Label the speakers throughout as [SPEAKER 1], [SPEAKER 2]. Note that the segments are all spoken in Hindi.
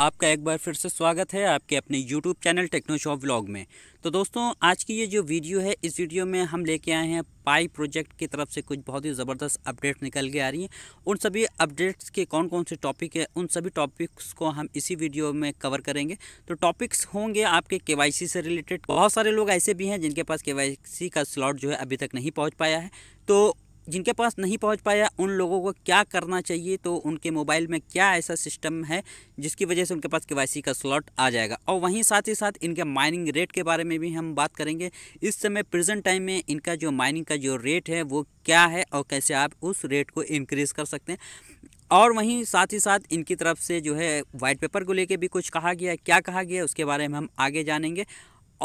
[SPEAKER 1] आपका एक बार फिर से स्वागत है आपके अपने YouTube channel techno shop vlog में तो दोस्तों आज की ये जो वीडियो है इस वीडियो में हम लेके आए हैं पाई प्रोजेक्ट की तरफ से कुछ बहुत ही ज़बरदस्त अपडेट निकल के आ रही हैं उन सभी अपडेट्स के कौन कौन से टॉपिक है उन सभी टॉपिक्स को हम इसी वीडियो में कवर करेंगे तो टॉपिक्स होंगे आपके के से रिलेटेड बहुत सारे लोग ऐसे भी हैं जिनके पास के का स्लॉट जो है अभी तक नहीं पहुँच पाया है तो जिनके पास नहीं पहुंच पाया उन लोगों को क्या करना चाहिए तो उनके मोबाइल में क्या ऐसा सिस्टम है जिसकी वजह से उनके पास के का स्लॉट आ जाएगा और वहीं साथ ही साथ इनके माइनिंग रेट के बारे में भी हम बात करेंगे इस समय प्रेजेंट टाइम में इनका जो माइनिंग का जो रेट है वो क्या है और कैसे आप उस रेट को इनक्रीज़ कर सकते हैं और वहीं साथ ही साथ इनकी तरफ से जो है वाइट पेपर को लेके भी कुछ कहा गया क्या कहा गया उसके बारे में हम आगे जानेंगे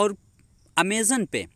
[SPEAKER 1] और अमेज़न पे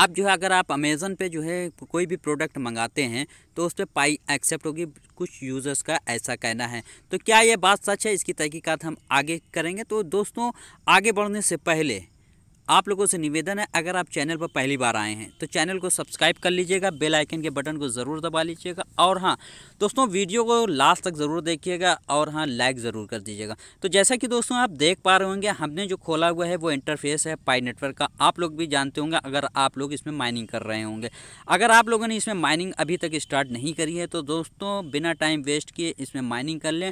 [SPEAKER 1] अब जो है अगर आप अमेज़न पे जो है कोई भी प्रोडक्ट मंगाते हैं तो उस पर पाई एक्सेप्ट होगी कुछ यूज़र्स का ऐसा कहना है तो क्या ये बात सच है इसकी तहकीकत हम आगे करेंगे तो दोस्तों आगे बढ़ने से पहले आप लोगों से निवेदन है अगर आप चैनल पर पहली बार आए हैं तो चैनल को सब्सक्राइब कर लीजिएगा बेल आइकन के बटन को ज़रूर दबा लीजिएगा और हाँ दोस्तों वीडियो को लास्ट तक ज़रूर देखिएगा और हाँ लाइक ज़रूर कर दीजिएगा तो जैसा कि दोस्तों आप देख पा रहे होंगे हमने जो खोला हुआ है वो इंटरफेस है पाई नेटवर्क का आप लोग भी जानते होंगे अगर आप लोग इसमें माइनिंग कर रहे होंगे अगर आप लोगों ने इसमें माइनिंग अभी तक स्टार्ट नहीं करी है तो दोस्तों बिना टाइम वेस्ट किए इसमें माइनिंग कर लें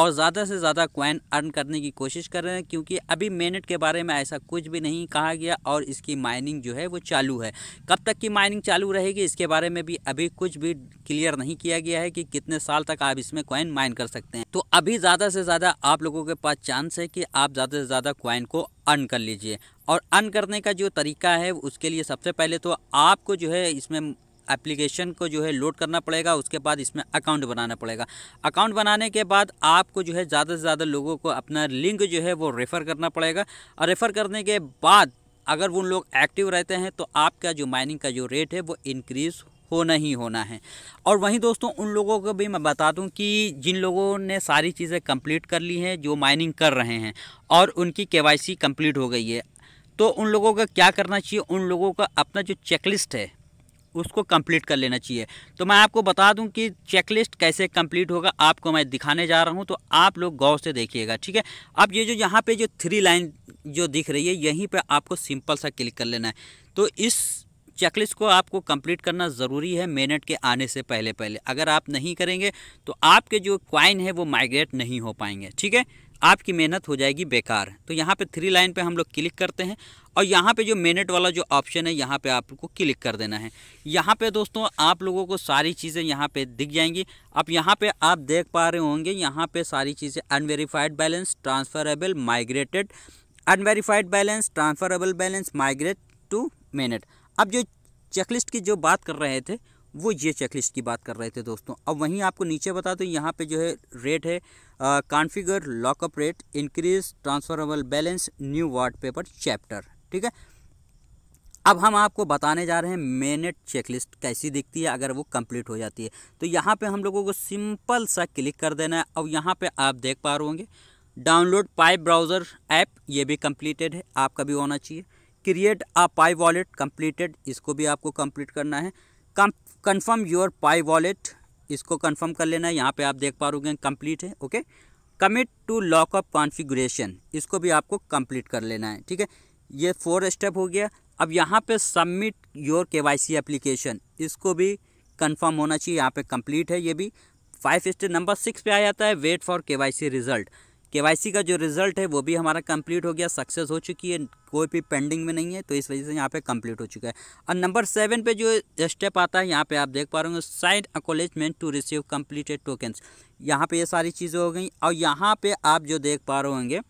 [SPEAKER 1] और ज़्यादा से ज़्यादा क्वाइन अर्न करने की कोशिश कर रहे हैं क्योंकि अभी मेनेट के बारे में ऐसा कुछ भी नहीं कहा कहा गया और इसकी माइनिंग जो है वो चालू है कब तक की माइनिंग चालू रहेगी इसके बारे में भी अभी कुछ भी क्लियर नहीं किया गया है कि कितने साल तक आप इसमें कॉइन माइन कर सकते हैं तो अभी ज़्यादा से ज़्यादा आप लोगों के पास चांस है कि आप ज़्यादा से ज़्यादा कॉइन को अर्न कर लीजिए और अर्न करने का जो तरीका है उसके लिए सबसे पहले तो आपको जो है इसमें एप्लीकेशन को जो है लोड करना पड़ेगा उसके बाद इसमें अकाउंट बनाना पड़ेगा अकाउंट बनाने के बाद आपको जो है ज़्यादा से ज़्यादा लोगों को अपना लिंक जो है वो रेफ़र करना पड़ेगा और रेफ़र करने के बाद अगर वो लोग एक्टिव रहते हैं तो आपका जो माइनिंग का जो रेट है वो इनक्रीज़ होना ही होना है और वहीं दोस्तों उन लोगों को भी मैं बता दूं कि जिन लोगों ने सारी चीज़ें कंप्लीट कर ली हैं जो माइनिंग कर रहे हैं और उनकी केवाईसी कंप्लीट हो गई है तो उन लोगों का क्या करना चाहिए उन लोगों का अपना जो चेकलिस्ट है उसको कंप्लीट कर लेना चाहिए तो मैं आपको बता दूं कि चेकलिस्ट कैसे कंप्लीट होगा आपको मैं दिखाने जा रहा हूं तो आप लोग गौर से देखिएगा ठीक है अब ये जो यहाँ पे जो थ्री लाइन जो दिख रही है यहीं पे आपको सिंपल सा क्लिक कर लेना है तो इस चेकलिस्ट को आपको कंप्लीट करना ज़रूरी है मेनट के आने से पहले पहले अगर आप नहीं करेंगे तो आपके जो क्वाइन है वो माइग्रेट नहीं हो पाएंगे ठीक है आपकी मेहनत हो जाएगी बेकार तो यहाँ पे थ्री लाइन पे हम लोग क्लिक करते हैं और यहाँ पे जो मिनट वाला जो ऑप्शन है यहाँ पे आपको क्लिक कर देना है यहाँ पे दोस्तों आप लोगों को सारी चीज़ें यहाँ पे दिख जाएंगी अब यहाँ पे आप देख पा रहे होंगे यहाँ पे सारी चीज़ें unverified balance transferable migrated unverified balance transferable balance migrate to minute अब जो चेकलिस्ट की जो बात कर रहे थे वो ये चेकलिस्ट की बात कर रहे थे दोस्तों अब वहीं आपको नीचे बता दो यहाँ पे जो है रेट है configure lockup rate increase transferable balance new white paper chapter ठीक है अब हम आपको बताने जा रहे हैं मेनेट चेकलिस्ट कैसी दिखती है अगर वो कंप्लीट हो जाती है तो यहाँ पे हम लोगों को सिंपल सा क्लिक कर देना है और यहाँ पे आप देख पा रहे होंगे डाउनलोड पाइप ब्राउज़र ऐप ये भी कंप्लीटेड है आपका भी होना चाहिए create a Pi wallet completed इसको भी आपको कंप्लीट करना है कंफर्म योर पाई वॉलेट इसको कन्फर्म कर लेना है यहाँ पर आप देख पा रहे कंप्लीट है okay commit to lockup configuration इसको भी आपको कंप्लीट कर लेना है ठीक है ये फोर स्टेप हो गया अब यहाँ पे submit your K Y C application इसको भी कंफर्म होना चाहिए यहाँ पे कंप्लीट है ये भी फाइव स्टेप नंबर सिक्स पे आ जाता है wait for K Y C result के का जो रिज़ल्ट है वो भी हमारा कंप्लीट हो गया सक्सेस हो चुकी है कोई भी पेंडिंग में नहीं है तो इस वजह से यहाँ पे कंप्लीट हो चुका है और नंबर सेवन पे जो स्टेप आता है यहाँ पे आप देख पा रहे होंगे sign acknowledgement to receive completed tokens यहाँ पे ये सारी चीज़ें हो गई और यहाँ पे आप जो देख पा रहे होंगे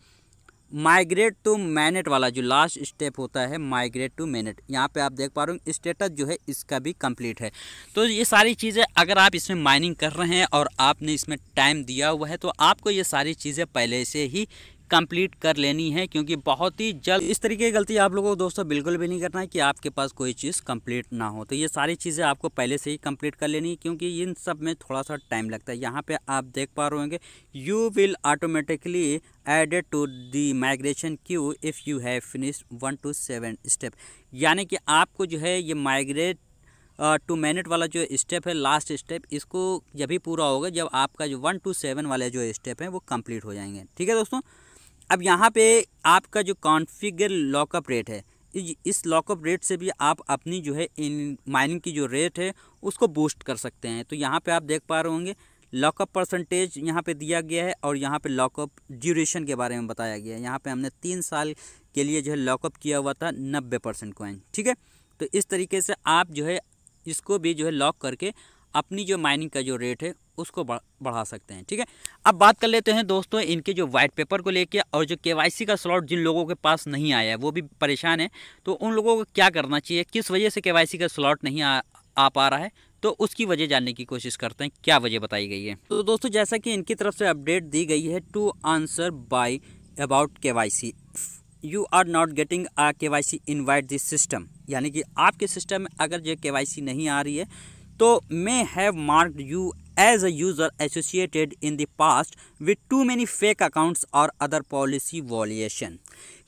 [SPEAKER 1] माइग्रेट टू मैनेट वाला जो लास्ट स्टेप होता है माइग्रेट टू मैनेट यहाँ पे आप देख पा रहे हो स्टेटस जो है इसका भी कंप्लीट है तो ये सारी चीज़ें अगर आप इसमें माइनिंग कर रहे हैं और आपने इसमें टाइम दिया हुआ है तो आपको ये सारी चीज़ें पहले से ही कंप्लीट कर लेनी है क्योंकि बहुत ही जल्द इस तरीके की गलती आप लोगों को दोस्तों बिल्कुल भी नहीं करना है कि आपके पास कोई चीज़ कंप्लीट ना हो तो ये सारी चीज़ें आपको पहले से ही कंप्लीट कर लेनी है क्योंकि इन सब में थोड़ा सा टाइम लगता है यहाँ पे आप देख पा रहे होंगे you will automatically added to the migration queue if you have finish one to seven step यानी कि आपको जो है ये माइग्रेट टू uh, मिनट वाला जो स्टेप है लास्ट स्टेप इसको जब ही पूरा होगा जब आपका जो वन टू सेवन वाले जो स्टेप हैं वो कंप्लीट हो जाएंगे ठीक है दोस्तों अब यहाँ पे आपका जो कॉन्फिगर लॉकअप रेट है इस लॉकअप रेट से भी आप अपनी जो है इन माइनिंग की जो रेट है उसको बूस्ट कर सकते हैं तो यहाँ पे आप देख पा रहे होंगे लॉकअप परसेंटेज यहाँ पे दिया गया है और यहाँ पे लॉकअप ड्यूरेशन के बारे में बताया गया है यहाँ पे हमने तीन साल के लिए जो है लॉकअप किया हुआ था नब्बे परसेंट कॉइन ठीक है तो इस तरीके से आप जो है इसको भी जो है लॉक करके अपनी जो माइनिंग का जो रेट है उसको बढ़ा सकते हैं ठीक है अब बात कर लेते हैं दोस्तों इनके जो वाइट पेपर को लेके और जो केवाईसी का स्लॉट जिन लोगों के पास नहीं आया है वो भी परेशान है तो उन लोगों को क्या करना चाहिए किस वजह से केवाईसी का स्लॉट नहीं आ, आ पा रहा है तो उसकी वजह जानने की कोशिश करते हैं क्या वजह बताई गई है तो दोस्तों जैसा कि इनकी तरफ से अपडेट दी गई है to answer by about K Y C you are not getting a K Y C invite this system यानी कि आपके सिस्टम में अगर जो के वाई सी नहीं आ रही है तो may have marked you as a user associated in the past with too many fake accounts और अदर पॉलिसी वॉलिएशन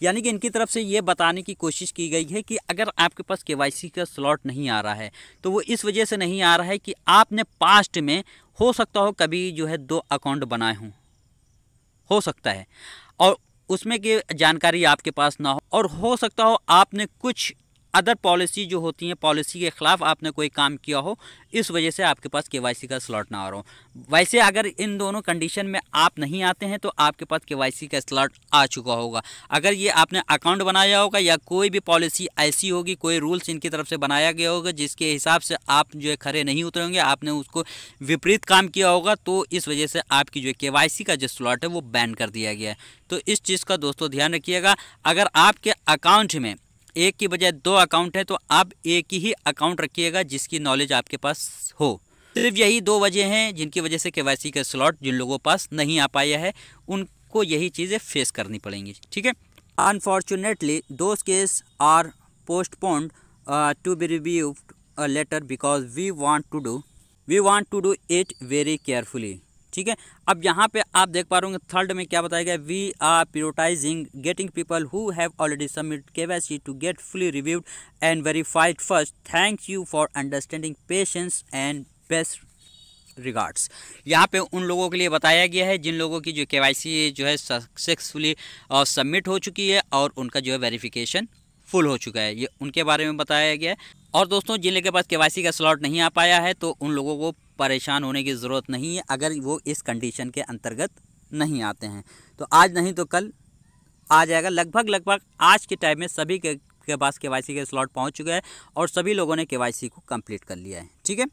[SPEAKER 1] यानी कि इनकी तरफ से ये बताने की कोशिश की गई है कि अगर आपके पास के का स्लॉट नहीं आ रहा है तो वो इस वजह से नहीं आ रहा है कि आपने पास्ट में हो सकता हो कभी जो है दो अकाउंट बनाए हों हो सकता है और उसमें की जानकारी आपके पास ना हो और हो सकता हो आपने कुछ अदर पॉलिसी जो होती हैं पॉलिसी के ख़िलाफ़ आपने कोई काम किया हो इस वजह से आपके पास के का स्लॉट ना आ रहा हो वैसे अगर इन दोनों कंडीशन में आप नहीं आते हैं तो आपके पास के का स्लॉट आ चुका होगा अगर ये आपने अकाउंट बनाया होगा या कोई भी पॉलिसी ऐसी होगी कोई रूल्स इनकी तरफ से बनाया गया होगा जिसके हिसाब से आप जो है खड़े नहीं उतरेंगे आपने उसको विपरीत काम किया होगा तो इस वजह से आपकी जो के का जो स्लॉट है वो बैन कर दिया गया है तो इस चीज़ का दोस्तों ध्यान रखिएगा अगर आपके अकाउंट में एक की बजाय दो अकाउंट है तो आप एक ही अकाउंट रखिएगा जिसकी नॉलेज आपके पास हो सिर्फ यही दो वजह हैं जिनकी वजह से के का स्लॉट जिन लोगों पास नहीं आ पाया है उनको यही चीज़ें फेस करनी पड़ेंगी ठीक है unfortunately those case are postponed to be reviewed later because we want to do we want to do it very carefully ठीक है अब यहाँ पे आप देख पा रहे होंगे थर्ड में क्या बताया गया we are prioritizing getting people who have already submit KYC to get fully reviewed and verified first thank you for understanding patience and best regards यहाँ पे उन लोगों के लिए बताया गया है जिन लोगों की जो के जो है सक्सेसफुली सबमिट हो चुकी है और उनका जो है वेरीफिकेशन फुल हो चुका है ये उनके बारे में बताया गया है और दोस्तों जिन लोगों के पास के का स्लॉट नहीं आ पाया है तो उन लोगों को परेशान होने की ज़रूरत नहीं है अगर वो इस कंडीशन के अंतर्गत नहीं आते हैं तो आज नहीं तो कल आ जाएगा लगभग लगभग आज के टाइम में सभी के, के पास के वाई के स्लॉट पहुँच चुके हैं और सभी लोगों ने के को कम्प्लीट कर लिया है ठीक है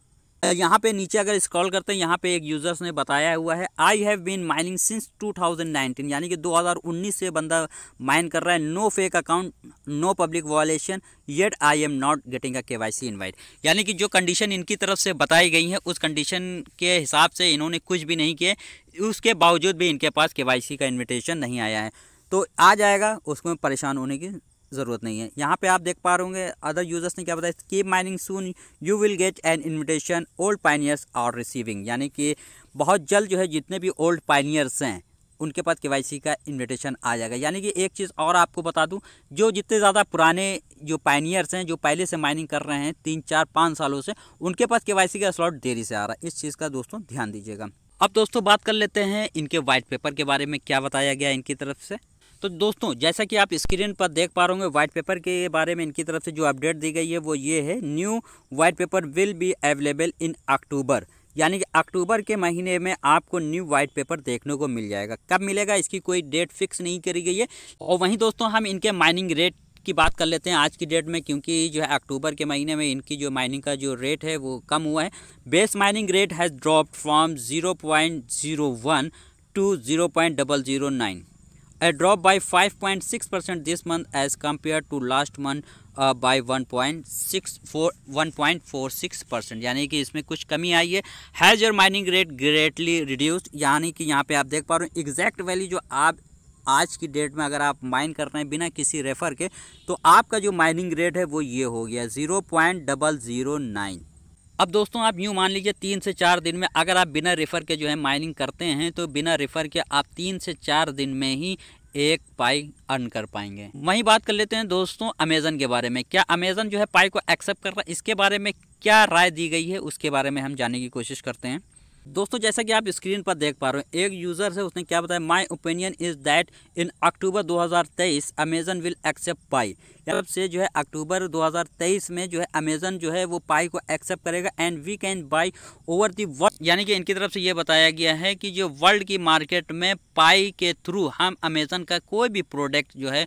[SPEAKER 1] यहाँ पे नीचे अगर स्क्रॉल करते हैं यहाँ पे एक यूज़र्स ने बताया हुआ है I have been mining since 2019 यानी कि 2019 से बंदा माइन कर रहा है no fake account no public violation yet I am not getting a K Y C invite यानी कि जो कंडीशन इनकी तरफ से बताई गई है उस कंडीशन के हिसाब से इन्होंने कुछ भी नहीं किए उसके बावजूद भी इनके पास के वाई सी का इन्विटेशन नहीं आया है तो आ जाएगा उसमें परेशान होने की ज़रूरत नहीं है यहाँ पे आप देख पा रहे होंगे अदर यूज़र्स ने क्या बताया keep mining soon you will get an invitation old pioneers are receiving यानी कि बहुत जल्द जो है जितने भी ओल्ड पाइनियर्स हैं उनके पास के का इन्विटेशन आ जाएगा यानी कि एक चीज़ और आपको बता दूं जो जितने ज़्यादा पुराने जो पाइनियर्स हैं जो पहले से माइनिंग कर रहे हैं तीन चार पाँच सालों से उनके पास के का स्लॉट देरी से आ रहा है इस चीज़ का दोस्तों ध्यान दीजिएगा अब दोस्तों बात कर लेते हैं इनके वाइट पेपर के बारे में क्या बताया गया इनकी तरफ से तो दोस्तों जैसा कि आप स्क्रीन पर देख पा रहे होंगे वाइट पेपर के बारे में इनकी तरफ से जो अपडेट दी गई है वो ये है new white paper will be available in October यानी कि अक्टूबर के महीने में आपको न्यू वाइट पेपर देखने को मिल जाएगा कब मिलेगा इसकी कोई डेट फिक्स नहीं करी गई है और वहीं दोस्तों हम इनके माइनिंग रेट की बात कर लेते हैं आज की डेट में क्योंकि जो है अक्टूबर के महीने में इनकी जो माइनिंग का जो रेट है वो कम हुआ है base mining rate has drop from zero point zero one to zero point double zero nine a drop by 5.6% this month as compared to last month by one point six four one point four six percent यानी कि इसमें कुछ कमी आई है has your mining rate greatly reduced यानी कि यहाँ पे आप देख पा रहे हो एग्जैक्ट वैल्यू जो आप आज की डेट में अगर आप माइन कर रहे हैं बिना किसी रेफर के तो आपका जो माइनिंग रेट है वो ये हो गया zero point double zero nine अब दोस्तों आप यूँ मान लीजिए तीन से चार दिन में अगर आप बिना रेफ़र के जो है माइनिंग करते हैं तो बिना रेफ़र के आप तीन से चार दिन में ही एक पाई अर्न कर पाएंगे वहीं बात कर लेते हैं दोस्तों अमेज़न के बारे में क्या अमेज़न जो है पाई को एक्सेप्ट कर रहा है इसके बारे में क्या राय दी गई है उसके बारे में हम जानने की कोशिश करते हैं दोस्तों जैसा कि आप स्क्रीन पर देख पा रहे हो एक यूज़र से उसने क्या बताया my opinion is that in October 2023 Amazon will accept Pi तब से जो है अक्टूबर 2023 में जो है अमेजन जो है वो पाई को एक्सेप्ट करेगा and we can buy over the world यानी कि इनकी तरफ से ये बताया गया है कि जो वर्ल्ड की मार्केट में पाई के थ्रू हम अमेजन का कोई भी प्रोडक्ट जो है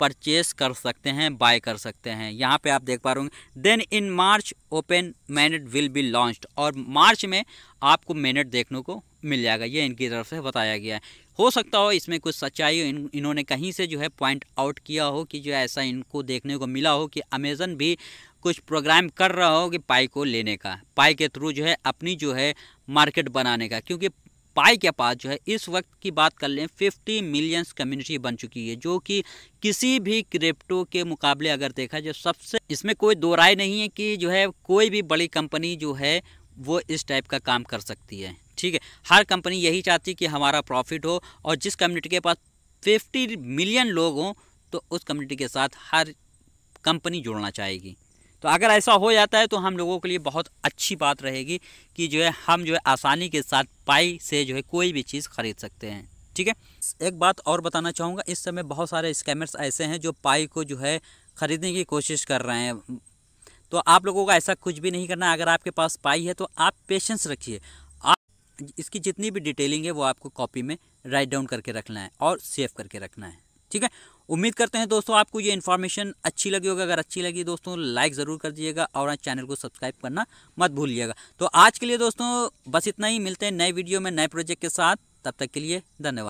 [SPEAKER 1] परचेस कर सकते हैं बाय कर सकते हैं यहाँ पे आप देख पा रहे होंगे then in March open mainnet will be launched और मार्च में आपको मैनेट देखने को मिल जाएगा ये इनकी तरफ से बताया गया है हो सकता हो इसमें कुछ सच्चाई इन इन्होंने कहीं से जो है पॉइंट आउट किया हो कि जो ऐसा इनको देखने को मिला हो कि अमेज़न भी कुछ प्रोग्राम कर रहा हो कि पाई को लेने का पाई के थ्रू जो है अपनी जो है मार्केट बनाने का क्योंकि पाई के पास जो है इस वक्त की बात कर लें 50 मिलियंस कम्युनिटी बन चुकी है जो कि किसी भी क्रिप्टो के मुकाबले अगर देखा जाए सबसे इसमें कोई दो राय नहीं है कि जो है कोई भी बड़ी कंपनी जो है वो इस टाइप का काम कर सकती है ठीक है हर कंपनी यही चाहती कि हमारा प्रॉफिट हो और जिस कम्युनिटी के पास फिफ्टी मिलियन लोग हों तो उस कम्युनिटी के साथ हर कंपनी जुड़ना चाहेगी तो अगर ऐसा हो जाता है तो हम लोगों के लिए बहुत अच्छी बात रहेगी कि जो है हम जो है आसानी के साथ पाई से जो है कोई भी चीज़ ख़रीद सकते हैं ठीक है एक बात और बताना चाहूँगा इस समय बहुत सारे स्कैमर्स ऐसे हैं जो पाई को जो है ख़रीदने की कोशिश कर रहे हैं तो आप लोगों का ऐसा कुछ भी नहीं करना अगर आपके पास पाई है तो आप पेशेंस रखिए आप इसकी जितनी भी डिटेलिंग है वो आपको कॉपी में राइट डाउन करके रखना है और सेव करके रखना है ठीक है उम्मीद करते हैं दोस्तों आपको ये इन्फॉर्मेशन अच्छी लगी होगी अगर अच्छी लगी दोस्तों लाइक ज़रूर कर दीजिएगा और चैनल को सब्सक्राइब करना मत भूलिएगा तो आज के लिए दोस्तों बस इतना ही मिलते हैं नए वीडियो में नए प्रोजेक्ट के साथ तब तक के लिए धन्यवाद